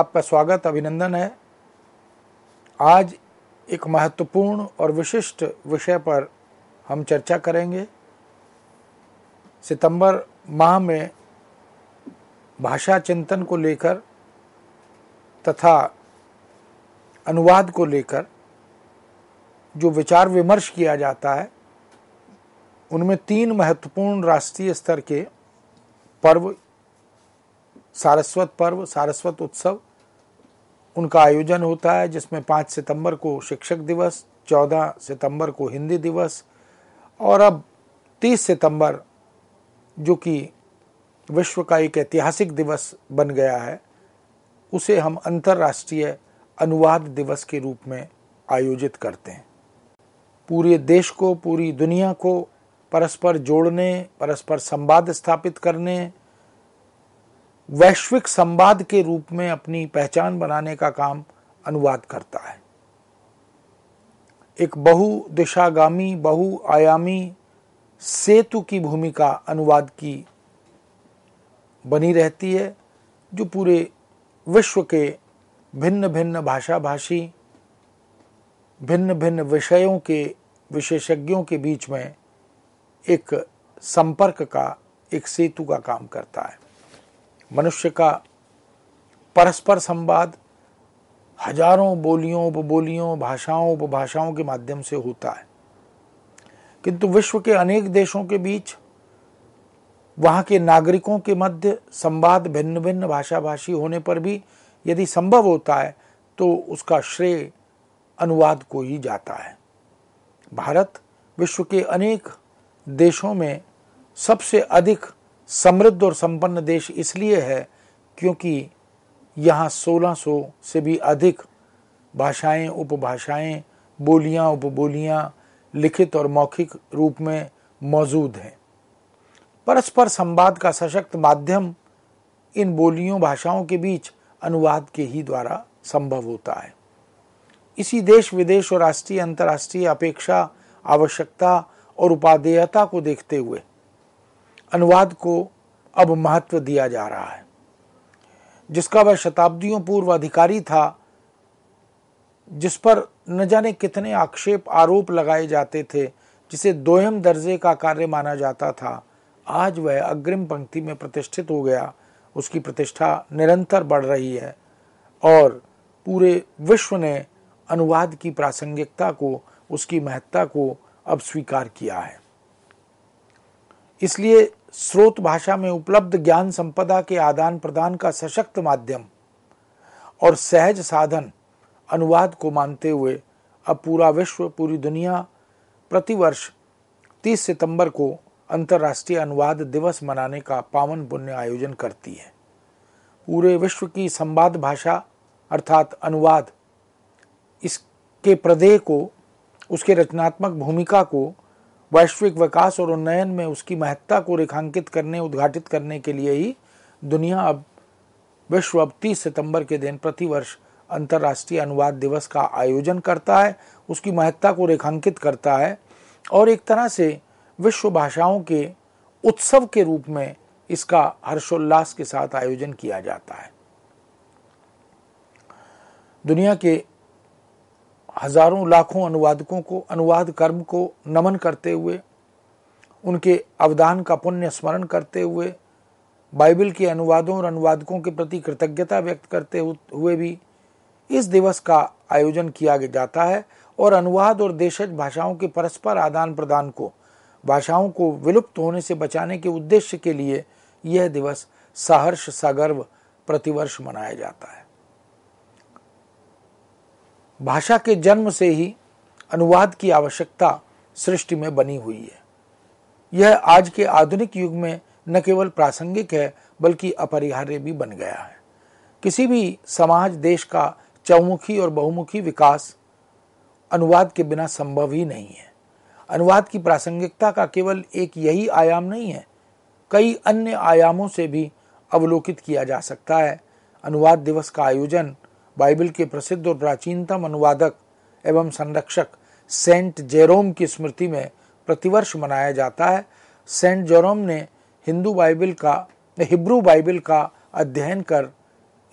आपका स्वागत अभिनंदन है आज एक महत्वपूर्ण और विशिष्ट विषय पर हम चर्चा करेंगे सितंबर माह में भाषा चिंतन को लेकर तथा अनुवाद को लेकर जो विचार विमर्श किया जाता है उनमें तीन महत्वपूर्ण राष्ट्रीय स्तर के पर्व सारस्वत पर्व सारस्वत उत्सव उनका आयोजन होता है जिसमें पाँच सितंबर को शिक्षक दिवस चौदह सितंबर को हिंदी दिवस और अब तीस सितंबर जो कि विश्व का एक ऐतिहासिक दिवस बन गया है उसे हम अंतर्राष्ट्रीय अनुवाद दिवस के रूप में आयोजित करते हैं पूरे देश को पूरी दुनिया को परस्पर जोड़ने परस्पर संवाद स्थापित करने वैश्विक संवाद के रूप में अपनी पहचान बनाने का काम अनुवाद करता है एक बहुदिशागामी बहुआयामी सेतु की भूमिका अनुवाद की बनी रहती है जो पूरे विश्व के भिन्न भिन्न भाषा भाषी भिन्न भिन्न विषयों के विशेषज्ञों के बीच में एक संपर्क का एक सेतु का काम करता है मनुष्य का परस्पर संवाद हजारों बोलियों उपबोलियों भाषाओं उपभाषाओं के माध्यम से होता है किंतु विश्व के अनेक देशों के बीच वहां के नागरिकों के मध्य संवाद भिन्न भिन्न भाषा भाषी होने पर भी यदि संभव होता है तो उसका श्रेय अनुवाद को ही जाता है भारत विश्व के अनेक देशों में सबसे अधिक समृद्ध और संपन्न देश इसलिए है क्योंकि यहाँ 1600 से भी अधिक भाषाएं उपभाषाएं बोलियां उपबोलियां लिखित और मौखिक रूप में मौजूद हैं परस्पर संवाद का सशक्त माध्यम इन बोलियों भाषाओं के बीच अनुवाद के ही द्वारा संभव होता है इसी देश विदेश और राष्ट्रीय अंतर्राष्ट्रीय अपेक्षा आवश्यकता और उपादेयता को देखते हुए अनुवाद को अब महत्व दिया जा रहा है जिसका वह शताब्दियों पूर्व अधिकारी था जिस पर न जाने कितने आक्षेप आरोप लगाए जाते थे जिसे दोयम दर्जे का कार्य माना जाता था आज वह अग्रिम पंक्ति में प्रतिष्ठित हो गया उसकी प्रतिष्ठा निरंतर बढ़ रही है और पूरे विश्व ने अनुवाद की प्रासंगिकता को उसकी महत्ता को अब स्वीकार किया है इसलिए स्रोत भाषा में उपलब्ध ज्ञान संपदा के आदान प्रदान का सशक्त माध्यम और सहज साधन अनुवाद को मानते हुए अब पूरा विश्व पूरी दुनिया प्रतिवर्ष 30 सितंबर को अंतर्राष्ट्रीय अनुवाद दिवस मनाने का पावन पुण्य आयोजन करती है पूरे विश्व की संवाद भाषा अर्थात अनुवाद इसके प्रदेय को उसके रचनात्मक भूमिका को वैश्विक विकास और उन्नयन में उसकी महत्ता को रेखांकित करने उद्घाटित करने के लिए ही दुनिया अब विश्व अब तीस सितंबर के दिन प्रतिवर्ष अंतर्राष्ट्रीय अनुवाद दिवस का आयोजन करता है उसकी महत्ता को रेखांकित करता है और एक तरह से विश्व भाषाओं के उत्सव के रूप में इसका हर्षोल्लास के साथ आयोजन किया जाता है दुनिया के हजारों लाखों अनुवादकों को अनुवाद कर्म को नमन करते हुए उनके अवदान का पुण्य स्मरण करते हुए बाइबल के अनुवादों और अनुवादकों के प्रति कृतज्ञता व्यक्त करते हुए भी इस दिवस का आयोजन किया जाता है और अनुवाद और देशज भाषाओं के परस्पर आदान प्रदान को भाषाओं को विलुप्त होने से बचाने के उद्देश्य के लिए यह दिवस सहर्ष सगर्व प्रतिवर्ष मनाया जाता है भाषा के जन्म से ही अनुवाद की आवश्यकता सृष्टि में बनी हुई है यह आज के आधुनिक युग में न केवल प्रासंगिक है बल्कि अपरिहार्य भी बन गया है किसी भी समाज देश का चौमुखी और बहुमुखी विकास अनुवाद के बिना संभव ही नहीं है अनुवाद की प्रासंगिकता का केवल एक यही आयाम नहीं है कई अन्य आयामों से भी अवलोकित किया जा सकता है अनुवाद दिवस का आयोजन बाइबल के प्रसिद्ध और प्राचीनतम अनुवादक एवं संरक्षक सेंट जेरोम की स्मृति में प्रतिवर्ष मनाया जाता है सेंट जेरोम ने हिंदू बाइबल का हिब्रू बाइबल का अध्ययन कर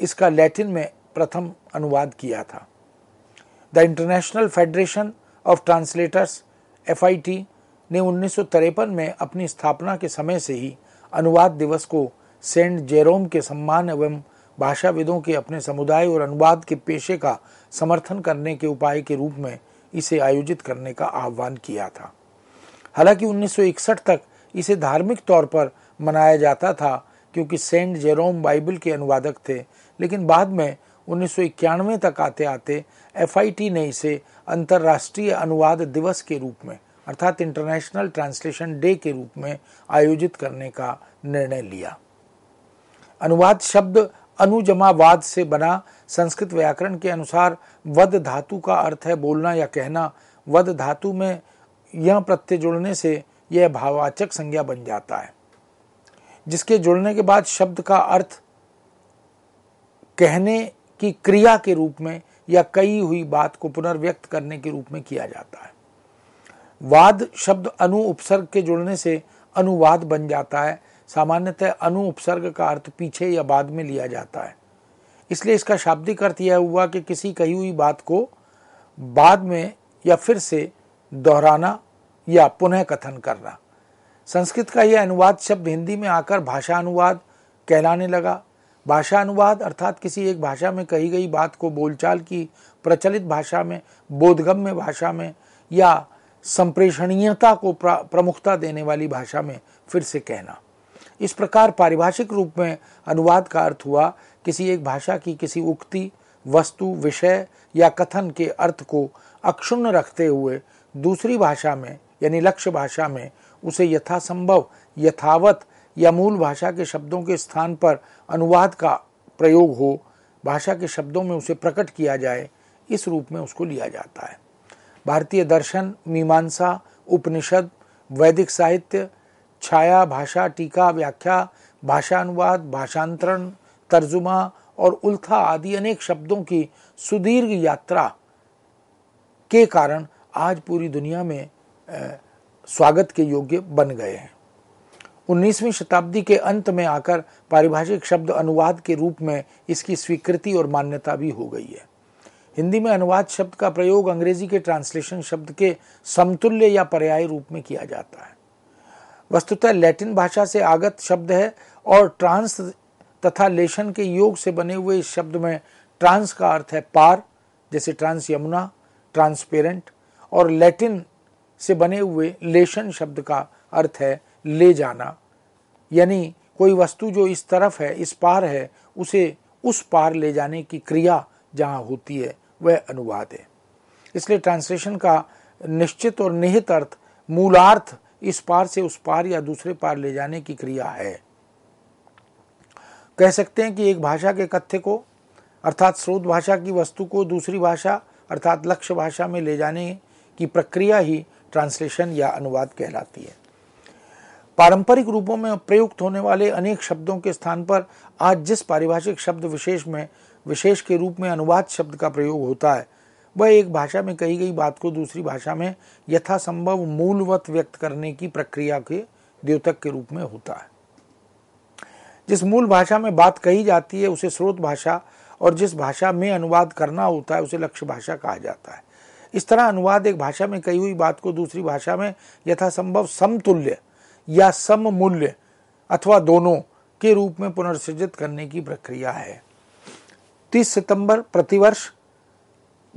इसका लैटिन में प्रथम अनुवाद किया था the International Federation of Translators F ने उन्नीस में अपनी स्थापना के समय से ही अनुवाद दिवस को सेंट जेरोम के सम्मान एवं भाषाविदों के अपने समुदाय और अनुवाद के पेशे का समर्थन करने के उपाय के रूप में इसे आयोजित करने का आह्वान किया था हालांकि 1961 तक इसे धार्मिक तौर पर मनाया जाता था क्योंकि सेंट जेरोम बाइबल के अनुवादक थे लेकिन बाद में उन्नीस तक आते आते एफ ने इसे अंतर्राष्ट्रीय अनुवाद दिवस के रूप में अर्थात इंटरनेशनल ट्रांसलेशन डे के रूप में आयोजित करने का निर्णय लिया अनुवाद शब्द अनुजमावाद से बना संस्कृत व्याकरण के अनुसार वध धातु का अर्थ है बोलना या कहना वध धातु में यह प्रत्यय जुड़ने से यह भाववाचक संज्ञा बन जाता है जिसके जुड़ने के बाद शब्द का अर्थ कहने की क्रिया के रूप में या कही हुई बात को पुनर्व्यक्त करने के रूप में किया जाता है वाद शब्द अनु उपसर्ग के जुड़ने से अनुवाद बन जाता है सामान्यतः अनु उपसर्ग का अर्थ पीछे या बाद में लिया जाता है इसलिए इसका शाब्दिक अर्थ यह हुआ कि किसी कही हुई बात को बाद में या फिर से दोहराना या पुनः कथन करना संस्कृत का यह अनुवाद शब्द हिंदी में आकर भाषा अनुवाद कहलाने लगा भाषा अनुवाद अर्थात किसी एक भाषा में कही गई बात को बोलचाल की प्रचलित भाषा में बोधगम्य भाषा में या संप्रेषणीयता को प्रमुखता देने वाली भाषा में फिर से कहना इस प्रकार पारिभाषिक रूप में अनुवाद का अर्थ हुआ किसी एक भाषा की किसी उक्ति वस्तु विषय या कथन के अर्थ को अक्षुण्ण रखते हुए दूसरी भाषा में यानी लक्ष्य भाषा में उसे यथासंभव यथावत या मूल भाषा के शब्दों के स्थान पर अनुवाद का प्रयोग हो भाषा के शब्दों में उसे प्रकट किया जाए इस रूप में उसको लिया जाता है भारतीय दर्शन मीमांसा उपनिषद वैदिक साहित्य छाया भाषा टीका व्याख्या भाषानुवाद भाषांतरण तर्जुमा और उल्था आदि अनेक शब्दों की सुदीर्घ यात्रा के कारण आज पूरी दुनिया में स्वागत के योग्य बन गए हैं उन्नीसवीं शताब्दी के अंत में आकर पारिभाषिक शब्द अनुवाद के रूप में इसकी स्वीकृति और मान्यता भी हो गई है हिंदी में अनुवाद शब्द का प्रयोग अंग्रेजी के ट्रांसलेशन शब्द के समतुल्य या पर्याय रूप में किया जाता है वस्तुतः लैटिन भाषा से आगत शब्द है और ट्रांस तथा लेशन के योग से बने हुए इस शब्द में ट्रांस का अर्थ है पार जैसे ट्रांस यमुना ट्रांसपेरेंट और लैटिन से बने हुए लेशन शब्द का अर्थ है ले जाना यानी कोई वस्तु जो इस तरफ है इस पार है उसे उस पार ले जाने की क्रिया जहाँ होती है वह अनुवाद है इसलिए ट्रांसलेशन का निश्चित और निहित अर्थ मूलार्थ इस पार से उस पार या दूसरे पार ले जाने की क्रिया है कह सकते हैं कि एक भाषा के कथ्य को अर्थात स्रोत भाषा की वस्तु को दूसरी भाषा अर्थात लक्ष्य भाषा में ले जाने की प्रक्रिया ही ट्रांसलेशन या अनुवाद कहलाती है पारंपरिक रूपों में प्रयुक्त होने वाले अनेक शब्दों के स्थान पर आज जिस पारिभाषिक शब्द विशेष में विशेष के रूप में अनुवाद शब्द का प्रयोग होता है वह एक भाषा में कही गई बात को दूसरी भाषा में यथासंभव मूलवत व्यक्त करने की प्रक्रिया के द्योतक के रूप में होता है जिस मूल भाषा में बात कही जाती है उसे स्रोत भाषा और जिस भाषा में अनुवाद करना होता है उसे लक्ष्य भाषा कहा जाता है इस तरह अनुवाद एक भाषा में कही हुई बात को दूसरी भाषा में यथासंभव समतुल्य या सममूल्य अथवा दोनों के रूप में पुनर्सृजित करने की प्रक्रिया है 30 सितंबर प्रतिवर्ष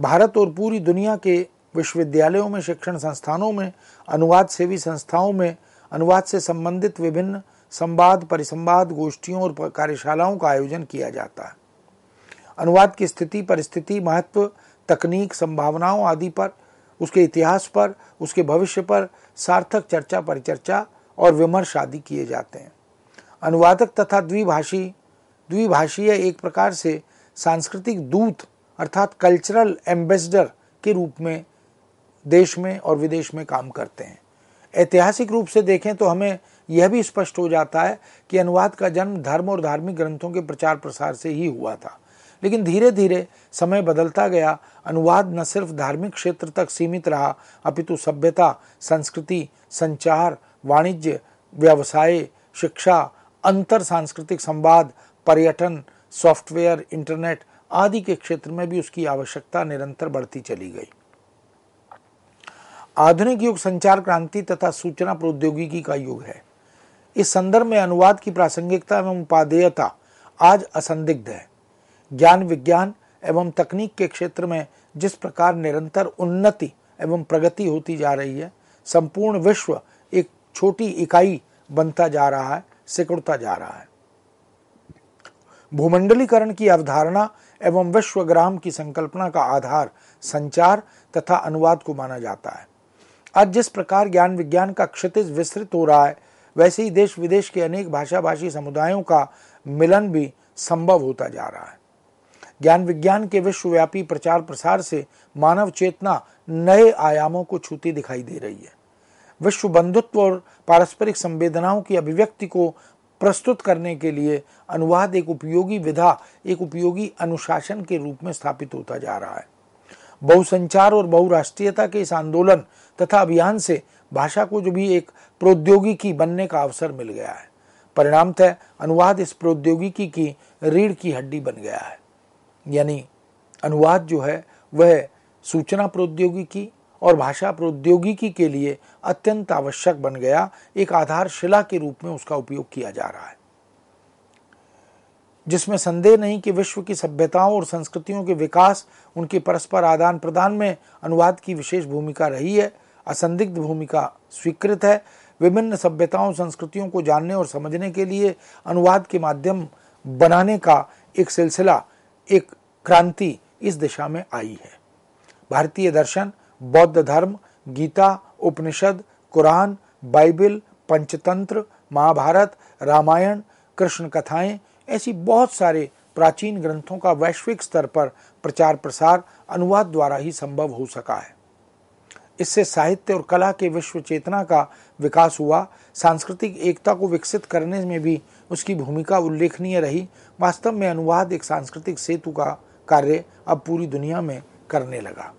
भारत और पूरी दुनिया के विश्वविद्यालयों में शिक्षण संस्थानों में अनुवाद सेवी संस्थाओं में अनुवाद से संबंधित विभिन्न संवाद परिसंवाद गोष्ठियों और कार्यशालाओं का आयोजन किया जाता है अनुवाद की स्थिति परिस्थिति महत्व तकनीक संभावनाओं आदि पर उसके इतिहास पर उसके भविष्य पर सार्थक चर्चा परिचर्चा और विमर्श आदि किए जाते हैं अनुवादक तथा द्विभाषी द्विभाषीय एक प्रकार से सांस्कृतिक दूत अर्थात कल्चरल एम्बेसडर के रूप में देश में और विदेश में काम करते हैं ऐतिहासिक रूप से देखें तो हमें यह भी स्पष्ट हो जाता है कि अनुवाद का जन्म धर्म और धार्मिक ग्रंथों के प्रचार प्रसार से ही हुआ था लेकिन धीरे धीरे समय बदलता गया अनुवाद न सिर्फ धार्मिक क्षेत्र तक सीमित रहा अपितु सभ्यता संस्कृति संचार वाणिज्य व्यवसाय शिक्षा अंतर सांस्कृतिक संवाद पर्यटन सॉफ्टवेयर इंटरनेट आदि के क्षेत्र में भी उसकी आवश्यकता निरंतर बढ़ती चली गई आधुनिक युग संचार क्रांति तथा सूचना प्रौद्योगिकी का युग है इस संदर्भ में अनुवाद की प्रासंगिकता एवं उपादेयता आज असंदिग्ध है ज्ञान विज्ञान एवं तकनीक के क्षेत्र में जिस प्रकार निरंतर उन्नति एवं प्रगति होती जा रही है संपूर्ण विश्व एक छोटी इकाई बनता जा रहा है सिकुड़ता जा रहा है भूमंडलीकरण की अवधारणा एवं विश्वग्राम की संकल्पना का आधार संचार तथा अनुवाद को माना जाता है आज जिस प्रकार ज्ञान विज्ञान का क्षितिज विस्तृत हो रहा है वैसे ही देश विदेश के अनेक भाषा भाषी समुदायों का मिलन भी संभव होता जा रहा है ज्ञान विज्ञान के विश्वव्यापी प्रचार प्रसार से मानव चेतना नए आयामों को छूती दिखाई दे रही है विश्व बंधुत्व और पारस्परिक संवेदनाओं की अभिव्यक्ति को प्रस्तुत करने के लिए अनुवाद एक उपयोगी विधा एक उपयोगी अनुशासन के रूप में स्थापित होता जा रहा है बहुसंचार और बहुराष्ट्रीयता के इस आंदोलन तथा अभियान से भाषा को जो भी एक प्रौद्योगिकी बनने का अवसर मिल गया है परिणामतः अनुवाद इस प्रौद्योगिकी की रीढ़ की हड्डी बन गया है यानी अनुवाद जो है वह सूचना प्रौद्योगिकी और भाषा प्रौद्योगिकी के लिए अत्यंत आवश्यक बन गया एक आधारशिला के रूप में उसका उपयोग किया जा रहा है जिसमें संदेह नहीं कि विश्व की सभ्यताओं और संस्कृतियों के विकास उनके परस्पर आदान प्रदान में अनुवाद की विशेष भूमिका रही है असंदिग्ध भूमिका स्वीकृत है विभिन्न सभ्यताओं संस्कृतियों को जानने और समझने के लिए अनुवाद के माध्यम बनाने का एक सिलसिला एक क्रांति इस दिशा में आई है भारतीय दर्शन बौद्ध धर्म गीता उपनिषद कुरान बाइबिल पंचतंत्र महाभारत रामायण कृष्ण कथाएं ऐसी बहुत सारे प्राचीन ग्रंथों का वैश्विक स्तर पर प्रचार प्रसार अनुवाद द्वारा ही संभव हो सका है इससे साहित्य और कला के विश्व चेतना का विकास हुआ सांस्कृतिक एकता को विकसित करने में भी उसकी भूमिका उल्लेखनीय रही वास्तव में अनुवाद एक सांस्कृतिक सेतु का कार्य अब पूरी दुनिया में करने लगा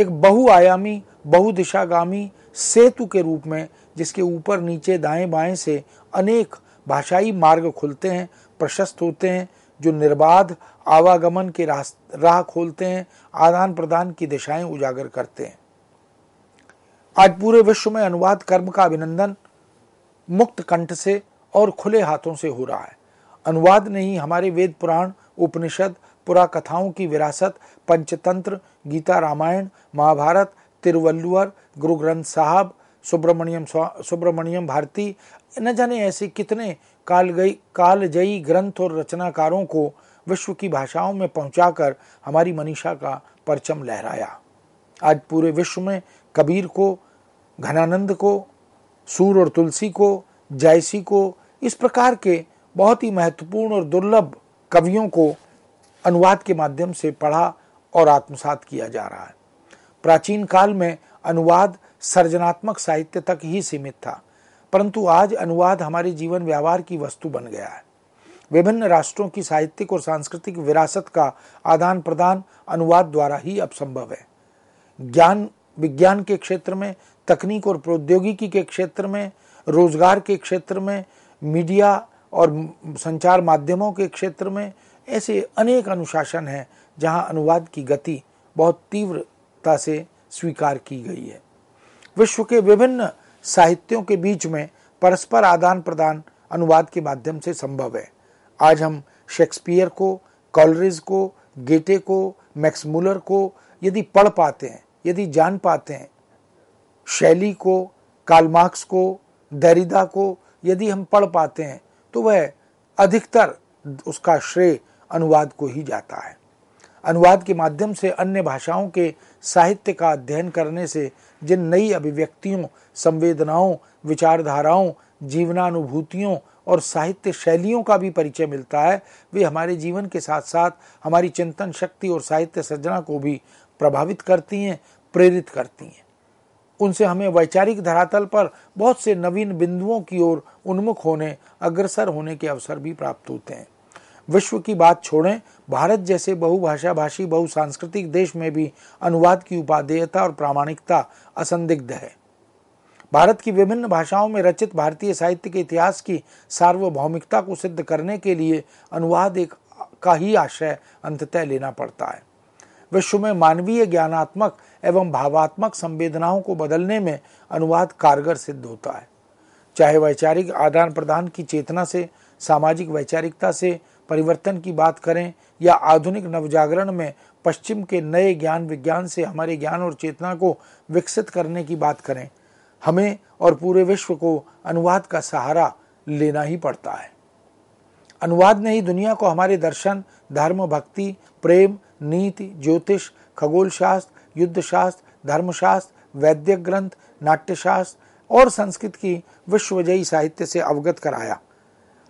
एक बहुआयामी बहुदिशागामी सेतु के रूप में जिसके ऊपर नीचे दाएं बाएं से अनेक भाषाई मार्ग खुलते हैं प्रशस्त होते हैं जो निर्बाध आवागमन के राह खोलते हैं आदान प्रदान की दिशाएं उजागर करते हैं आज पूरे विश्व में अनुवाद कर्म का अभिनंदन मुक्त कंठ से और खुले हाथों से हो रहा है अनुवाद ने ही हमारे वेद पुराण उपनिषद पुरा कथाओं की विरासत पंचतंत्र गीता रामायण महाभारत तिरुवल्लुवर गुरु ग्रंथ साहब सुब्रमण्यम सुब्रमण्यम भारती न जाने ऐसे कितने कालगई कालजयी ग्रंथ और रचनाकारों को विश्व की भाषाओं में पहुंचाकर हमारी मनीषा का परचम लहराया आज पूरे विश्व में कबीर को घनानंद को सूर और तुलसी को जायसी को इस प्रकार के बहुत ही महत्वपूर्ण और दुर्लभ कवियों को अनुवाद के माध्यम से पढ़ा और आत्मसात किया जा रहा है प्राचीन काल में अनुवाद सर्जनात्मक साहित्य तक ही सीमित था परंतु आज अनुवाद हमारे जीवन व्यवहार की वस्तु बन गया है विभिन्न राष्ट्रों की साहित्यिक और सांस्कृतिक विरासत का आदान प्रदान अनुवाद द्वारा ही अब संभव है ज्ञान विज्ञान के क्षेत्र में तकनीक और प्रौद्योगिकी के क्षेत्र में रोजगार के क्षेत्र में मीडिया और संचार माध्यमों के क्षेत्र में ऐसे अनेक अनुशासन हैं जहां अनुवाद की गति बहुत तीव्रता से स्वीकार की गई है विश्व के विभिन्न साहित्यों के बीच में परस्पर आदान प्रदान अनुवाद के माध्यम से संभव है आज हम शेक्सपियर को कॉलरिज को गेटे को मैक्समूलर को यदि पढ़ पाते हैं यदि जान पाते हैं शैली को कालमार्क्स को दरिदा को यदि हम पढ़ पाते हैं तो वह अधिकतर उसका श्रेय अनुवाद को ही जाता है अनुवाद के माध्यम से अन्य भाषाओं के साहित्य का अध्ययन करने से जिन नई अभिव्यक्तियों संवेदनाओं विचारधाराओं जीवनानुभूतियों और साहित्य शैलियों का भी परिचय मिलता है वे हमारे जीवन के साथ साथ हमारी चिंतन शक्ति और साहित्य सृजना को भी प्रभावित करती हैं प्रेरित करती हैं उनसे हमें वैचारिक धरातल पर बहुत से नवीन बिंदुओं की ओर उन्मुख होने अग्रसर होने के अवसर भी प्राप्त होते हैं विश्व की बात छोड़ें भारत जैसे बहुभाषा भाषी बहु सांस्कृतिक देश में भी अनुवाद की उपादेयता और प्रामाणिकता असंदिग्ध है भारत की विभिन्न भाषाओं में रचित भारतीय साहित्य के इतिहास की सार्वभौमिकता को सिद्ध करने के लिए अनुवाद एक का ही आशय अंततः लेना पड़ता है विश्व में मानवीय ज्ञानात्मक एवं भावात्मक संवेदनाओं को बदलने में अनुवाद कारगर सिद्ध होता है चाहे वैचारिक आदान प्रदान की चेतना से सामाजिक वैचारिकता से परिवर्तन की बात करें या आधुनिक नवजागरण में पश्चिम के नए ज्ञान विज्ञान से हमारे ज्ञान और चेतना को विकसित करने की बात करें हमें और पूरे विश्व को अनुवाद का सहारा लेना ही पड़ता है अनुवाद ने ही दुनिया को हमारे दर्शन धर्म भक्ति प्रेम नीति ज्योतिष खगोल शास्त्र युद्ध शास्त्र धर्मशास्त्र वैद्य ग्रंथ नाट्यशास्त्र और संस्कृत की विश्वजयी साहित्य से अवगत कराया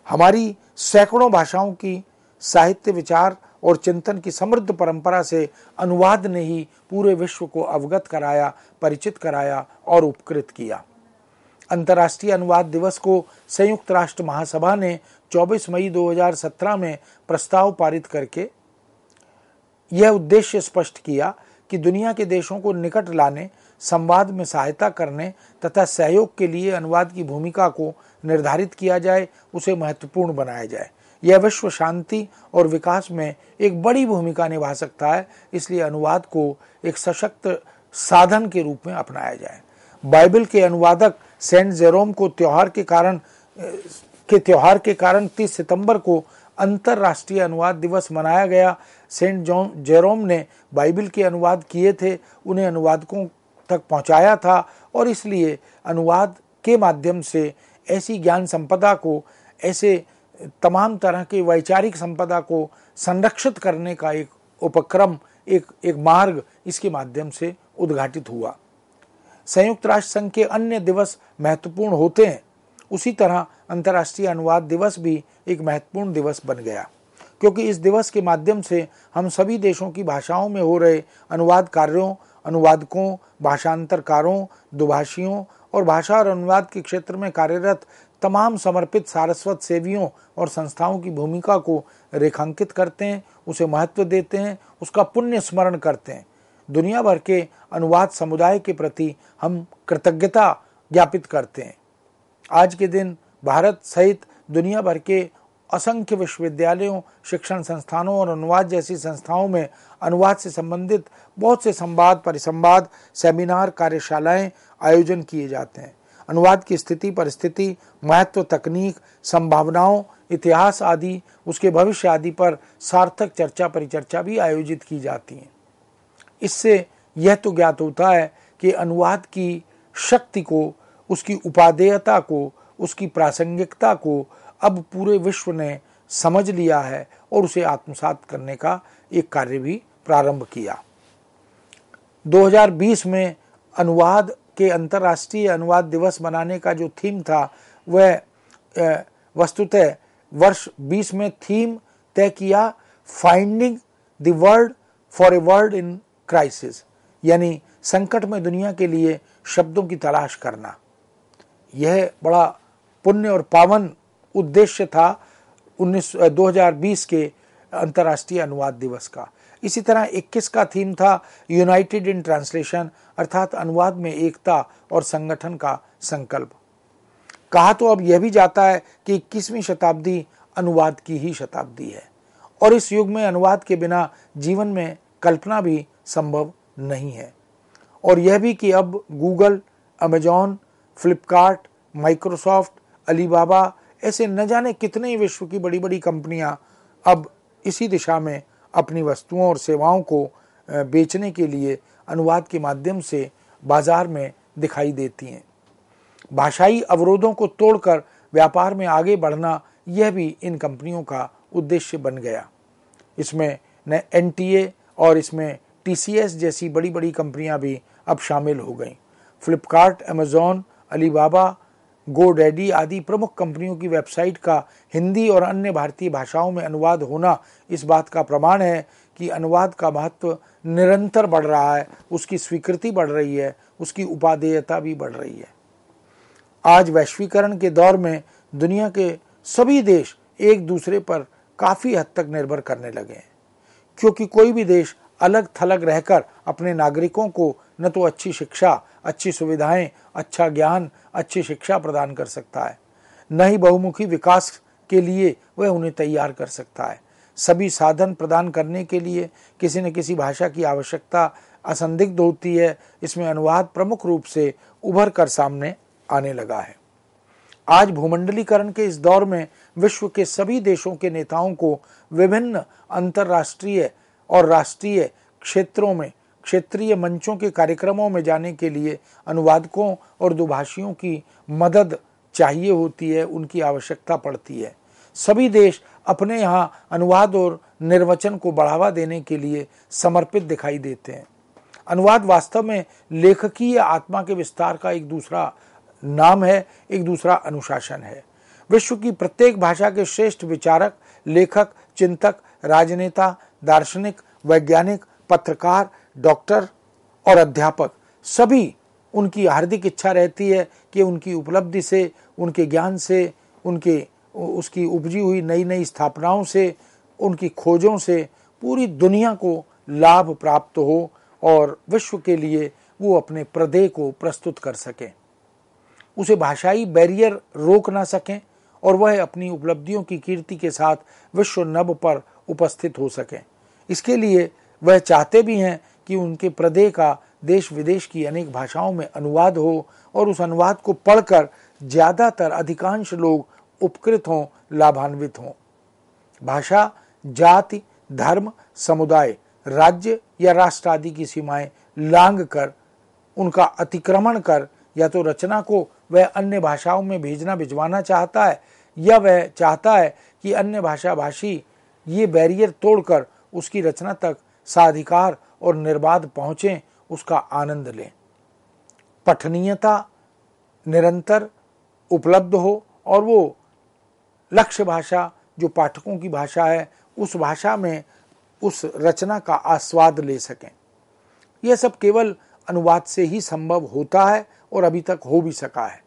हमारी सैकड़ों भाषाओं की साहित्य विचार और चिंतन की समृद्ध परंपरा से अनुवाद ने ही पूरे विश्व को अवगत कराया परिचित कराया और उपकृत किया अंतर्राष्ट्रीय अनुवाद दिवस को संयुक्त राष्ट्र महासभा ने 24 मई 2017 में प्रस्ताव पारित करके यह उद्देश्य स्पष्ट किया कि दुनिया के देशों को निकट लाने संवाद में सहायता करने तथा सहयोग के लिए अनुवाद की भूमिका को निर्धारित किया जाए उसे महत्वपूर्ण बनाया जाए यह विश्व शांति और विकास में एक बड़ी भूमिका निभा सकता है इसलिए अनुवाद को एक सशक्त साधन के रूप में अपनाया जाए बाइबल के अनुवादक सेंट जेरोम को त्यौहार के कारण के त्यौहार के कारण 30 सितंबर को अंतर्राष्ट्रीय अनुवाद दिवस मनाया गया सेंट जॉन जेरोम ने बाइबल के अनुवाद किए थे उन्हें अनुवादकों तक पहुंचाया था और इसलिए अनुवाद के माध्यम से ऐसी ज्ञान संपदा को ऐसे तमाम तरह के वैचारिक संपदा को संरक्षित करने का एक उपक्रम एक एक मार्ग इसके माध्यम से उद्घाटित हुआ संयुक्त राष्ट्र संघ के अन्य दिवस महत्वपूर्ण होते हैं उसी तरह अंतर्राष्ट्रीय अनुवाद दिवस भी एक महत्वपूर्ण दिवस बन गया क्योंकि इस दिवस के माध्यम से हम सभी देशों की भाषाओं में हो रहे अनुवाद कार्यों अनुवादकों भाषांतरकारों दुभाषियों और भाषा और अनुवाद के क्षेत्र में कार्यरत तमाम समर्पित सारस्वत सेवियों और संस्थाओं की भूमिका को रेखांकित करते हैं उसे महत्व देते हैं उसका पुण्य स्मरण करते हैं दुनिया भर के अनुवाद समुदाय के प्रति हम कृतज्ञता ज्ञापित करते हैं आज के दिन भारत सहित दुनिया भर के असंख्य विश्वविद्यालयों शिक्षण संस्थानों और अनुवाद जैसी संस्थाओं में अनुवाद से संबंधित बहुत से संवाद परिसंवाद सेमिनार कार्यशालाएं आयोजन किए जाते हैं अनुवाद की स्थिति परिस्थिति महत्व तकनीक संभावनाओं इतिहास आदि उसके भविष्य आदि पर सार्थक चर्चा परिचर्चा भी आयोजित की जाती है इससे यह तो ज्ञात होता है कि अनुवाद की शक्ति को उसकी उपादेयता को उसकी प्रासंगिकता को अब पूरे विश्व ने समझ लिया है और उसे आत्मसात करने का एक कार्य भी प्रारंभ किया 2020 में अनुवाद के अंतर्राष्ट्रीय अनुवाद दिवस मनाने का जो थीम था वह वस्तुतः वर्ष 20 में थीम तय किया finding the world for a world in crisis यानी संकट में दुनिया के लिए शब्दों की तलाश करना यह बड़ा पुण्य और पावन उद्देश्य था उन्नीस दो के अंतर्राष्ट्रीय अनुवाद दिवस का इसी तरह 21 का थीम था यूनाइटेड इन ट्रांसलेशन अर्थात अनुवाद में एकता और संगठन का संकल्प कहा तो अब यह भी जाता है कि इक्कीसवीं शताब्दी अनुवाद की ही शताब्दी है और इस युग में अनुवाद के बिना जीवन में कल्पना भी संभव नहीं है और यह भी कि अब Google Amazon Flipkart Microsoft Alibaba ऐसे न जाने कितने विश्व की बड़ी बड़ी कंपनियां अब इसी दिशा में अपनी वस्तुओं और सेवाओं को बेचने के लिए अनुवाद के माध्यम से बाजार में दिखाई देती हैं भाषाई अवरोधों को तोड़कर व्यापार में आगे बढ़ना यह भी इन कंपनियों का उद्देश्य बन गया इसमें न एन और इसमें टी जैसी बड़ी बड़ी कंपनियां भी अब शामिल हो गईं Flipkart Amazon Alibaba GoDaddy आदि प्रमुख कंपनियों की वेबसाइट का हिंदी और अन्य भारतीय भाषाओं में अनुवाद होना इस बात का प्रमाण है कि अनुवाद का महत्व निरंतर बढ़ रहा है उसकी स्वीकृति बढ़ रही है उसकी उपादेयता भी बढ़ रही है आज वैश्वीकरण के दौर में दुनिया के सभी देश एक दूसरे पर काफ़ी हद तक निर्भर करने लगे हैं क्योंकि कोई भी देश अलग थलग रहकर अपने नागरिकों को न तो अच्छी शिक्षा अच्छी सुविधाएं अच्छा ज्ञान अच्छी शिक्षा प्रदान कर सकता है न ही बहुमुखी विकास के लिए वह उन्हें तैयार कर सकता है सभी साधन प्रदान करने के लिए किसी न किसी भाषा की आवश्यकता असंदिग्ध होती है इसमें अनुवाद प्रमुख रूप से उभर कर सामने आने लगा है आज भूमंडलीकरण के इस दौर में विश्व के सभी देशों के नेताओं को विभिन्न अंतर्राष्ट्रीय और राष्ट्रीय क्षेत्रों में क्षेत्रीय मंचों के कार्यक्रमों में जाने के लिए अनुवादकों और दुभाषियों की मदद चाहिए होती है उनकी आवश्यकता पड़ती है सभी देश अपने यहाँ अनुवाद और निर्वचन को बढ़ावा देने के लिए समर्पित दिखाई देते हैं अनुवाद वास्तव में लेखकीय आत्मा के विस्तार का एक दूसरा नाम है एक दूसरा अनुशासन है विश्व की प्रत्येक भाषा के श्रेष्ठ विचारक लेखक चिंतक राजनेता दार्शनिक वैज्ञानिक पत्रकार डॉक्टर और अध्यापक सभी उनकी हार्दिक इच्छा रहती है कि उनकी उपलब्धि से उनके ज्ञान से उनके उसकी उपजी हुई नई नई स्थापनाओं से उनकी खोजों से पूरी दुनिया को लाभ प्राप्त हो और विश्व के लिए वो अपने प्रदेय को प्रस्तुत कर सकें उसे भाषाई बैरियर रोक ना सकें और वह अपनी उपलब्धियों की कीर्ति के साथ विश्व नव पर उपस्थित हो सकें इसके लिए वह चाहते भी हैं कि उनके प्रदेय का देश विदेश की अनेक भाषाओं में अनुवाद हो और उस अनुवाद को पढ़कर ज़्यादातर अधिकांश लोग उपकृत हों लाभान्वित हों भाषा जाति धर्म समुदाय राज्य या राष्ट्र आदि की सीमाएं लांग कर उनका अतिक्रमण कर या तो रचना को वह अन्य भाषाओं में भेजना भिजवाना चाहता है या वह चाहता है कि अन्य भाषा भाषी ये बैरियर तोड़कर उसकी रचना तक साधिकार और निर्बाध पहुंचे उसका आनंद लें पठनीयता निरंतर उपलब्ध हो और वो लक्ष्य भाषा जो पाठकों की भाषा है उस भाषा में उस रचना का आस्वाद ले सकें यह सब केवल अनुवाद से ही संभव होता है और अभी तक हो भी सका है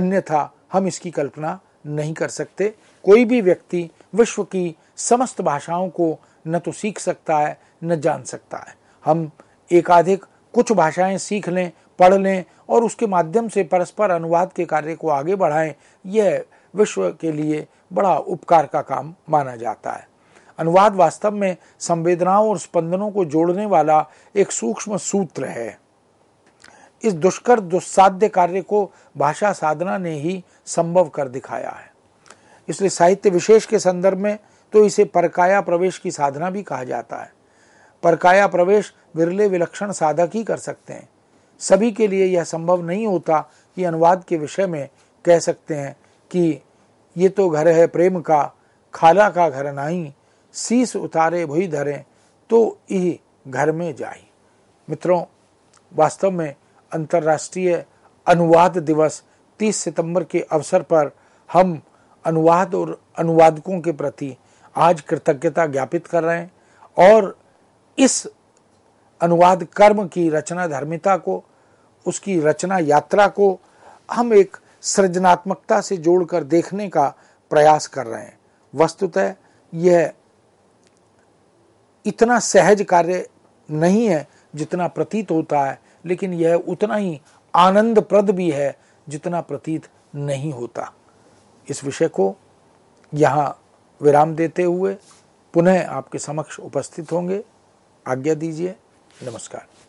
अन्यथा हम इसकी कल्पना नहीं कर सकते कोई भी व्यक्ति विश्व की समस्त भाषाओं को न तो सीख सकता है न जान सकता है हम एकाधिक कुछ भाषाएं सीख लें पढ़ लें और उसके माध्यम से परस्पर अनुवाद के कार्य को आगे बढ़ाएं यह विश्व के लिए बड़ा उपकार का काम माना जाता है अनुवाद वास्तव में संवेदनाओं और स्पंदनों को जोड़ने वाला एक सूक्ष्म सूत्र है इस दुष्कर दुस्साध्य कार्य को भाषा साधना ने ही संभव कर दिखाया है इसलिए साहित्य विशेष के संदर्भ में तो इसे परकाया प्रवेश की साधना भी कहा जाता है पर काया प्रवेश विरले विलक्षण साधक ही कर सकते हैं सभी के लिए यह संभव नहीं होता कि अनुवाद के विषय में कह सकते हैं कि ये तो घर है प्रेम का खाला का घर नहीं शीस उतारे भुई धरे तो यह घर में जाई मित्रों वास्तव में अंतर्राष्ट्रीय अनुवाद दिवस 30 सितंबर के अवसर पर हम अनुवाद और अनुवादकों के प्रति आज कृतज्ञता ज्ञापित कर रहे हैं और इस अनुवाद कर्म की रचना धर्मिता को उसकी रचना यात्रा को हम एक सृजनात्मकता से जोड़कर देखने का प्रयास कर रहे हैं वस्तुतः यह इतना सहज कार्य नहीं है जितना प्रतीत होता है लेकिन यह उतना ही आनंदप्रद भी है जितना प्रतीत नहीं होता इस विषय को यहाँ विराम देते हुए पुनः आपके समक्ष उपस्थित होंगे आज्ञा दीजिए नमस्कार